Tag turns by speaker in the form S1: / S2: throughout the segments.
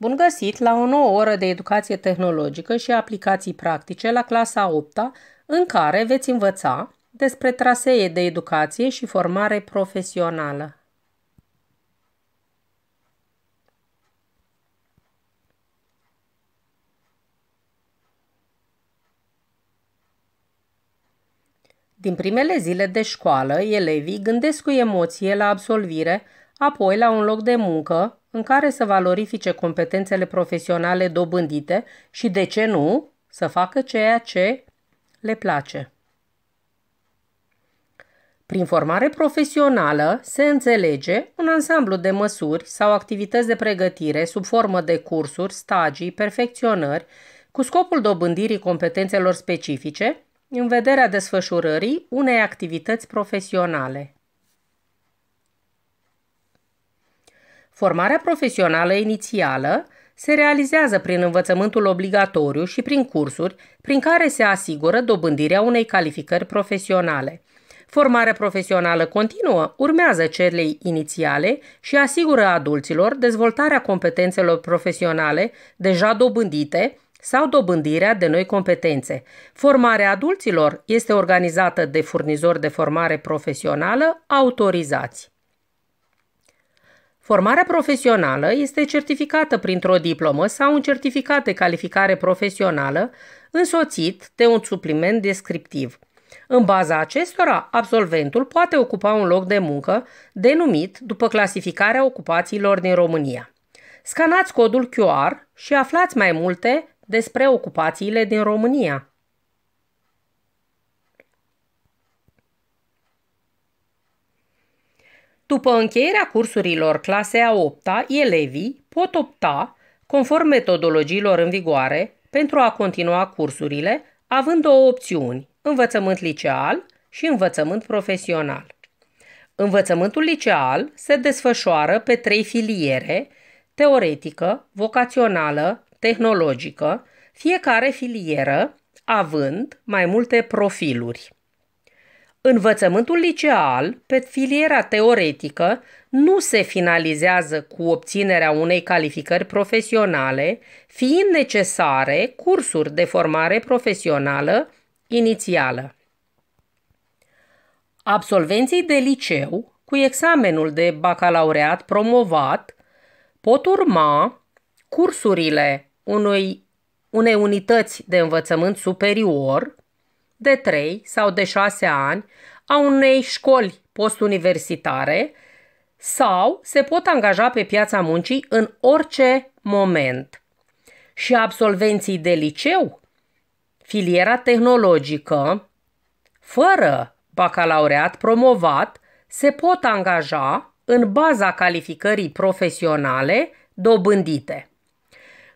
S1: Bun găsit la o nouă oră de educație tehnologică și aplicații practice la clasa 8 în care veți învăța despre trasee de educație și formare profesională. Din primele zile de școală, elevii gândesc cu emoție la absolvire, apoi la un loc de muncă, în care să valorifice competențele profesionale dobândite și, de ce nu, să facă ceea ce le place. Prin formare profesională se înțelege un ansamblu de măsuri sau activități de pregătire sub formă de cursuri, stagii, perfecționări, cu scopul dobândirii competențelor specifice în vederea desfășurării unei activități profesionale. Formarea profesională inițială se realizează prin învățământul obligatoriu și prin cursuri prin care se asigură dobândirea unei calificări profesionale. Formarea profesională continuă urmează celei inițiale și asigură adulților dezvoltarea competențelor profesionale deja dobândite sau dobândirea de noi competențe. Formarea adulților este organizată de furnizori de formare profesională autorizați. Formarea profesională este certificată printr-o diplomă sau un certificat de calificare profesională însoțit de un supliment descriptiv. În baza acestora, absolventul poate ocupa un loc de muncă denumit după clasificarea ocupațiilor din România. Scanați codul QR și aflați mai multe despre ocupațiile din România. După încheierea cursurilor clase a 8-a, elevii pot opta, conform metodologiilor în vigoare, pentru a continua cursurile, având două opțiuni, învățământ liceal și învățământ profesional. Învățământul liceal se desfășoară pe trei filiere, teoretică, vocațională, tehnologică, fiecare filieră având mai multe profiluri. Învățământul liceal, pe filiera teoretică, nu se finalizează cu obținerea unei calificări profesionale, fiind necesare cursuri de formare profesională inițială. Absolvenții de liceu, cu examenul de bacalaureat promovat, pot urma cursurile unui, unei unități de învățământ superior – de 3 sau de 6 ani a unei școli postuniversitare sau se pot angaja pe piața muncii în orice moment. Și absolvenții de liceu, filiera tehnologică, fără bacalaureat promovat, se pot angaja în baza calificării profesionale dobândite.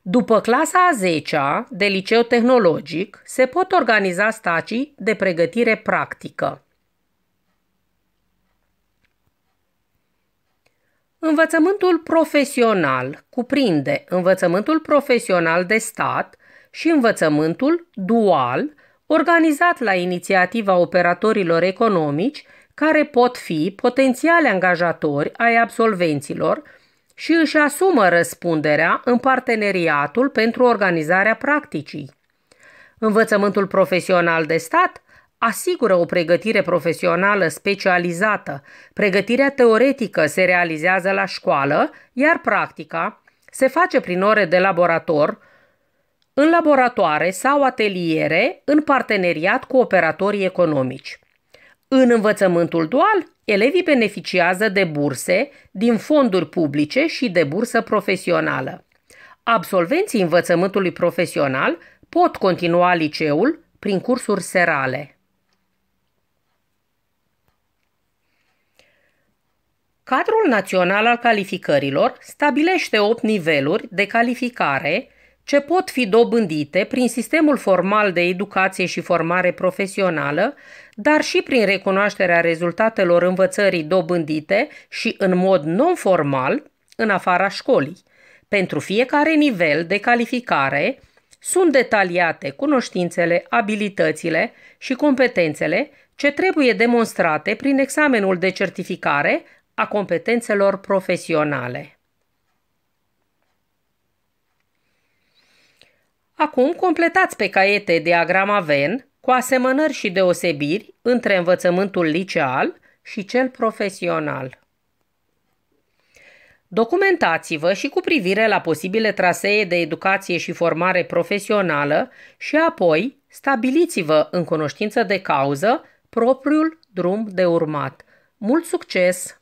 S1: După clasa a 10-a de liceu tehnologic, se pot organiza stacii de pregătire practică. Învățământul profesional cuprinde învățământul profesional de stat și învățământul dual, organizat la inițiativa operatorilor economici, care pot fi potențiale angajatori ai absolvenților și își asumă răspunderea în parteneriatul pentru organizarea practicii. Învățământul profesional de stat asigură o pregătire profesională specializată. Pregătirea teoretică se realizează la școală, iar practica se face prin ore de laborator, în laboratoare sau ateliere, în parteneriat cu operatorii economici. În învățământul dual, Elevii beneficiază de burse din fonduri publice și de bursă profesională. Absolvenții învățământului profesional pot continua liceul prin cursuri serale. Cadrul Național al Calificărilor stabilește 8 niveluri de calificare ce pot fi dobândite prin sistemul formal de educație și formare profesională, dar și prin recunoașterea rezultatelor învățării dobândite și în mod non-formal în afara școlii. Pentru fiecare nivel de calificare sunt detaliate cunoștințele, abilitățile și competențele ce trebuie demonstrate prin examenul de certificare a competențelor profesionale. Acum completați pe caiete diagrama VEN cu asemănări și deosebiri între învățământul liceal și cel profesional. Documentați-vă și cu privire la posibile trasee de educație și formare profesională și apoi stabiliți-vă în cunoștință de cauză propriul drum de urmat. Mult succes!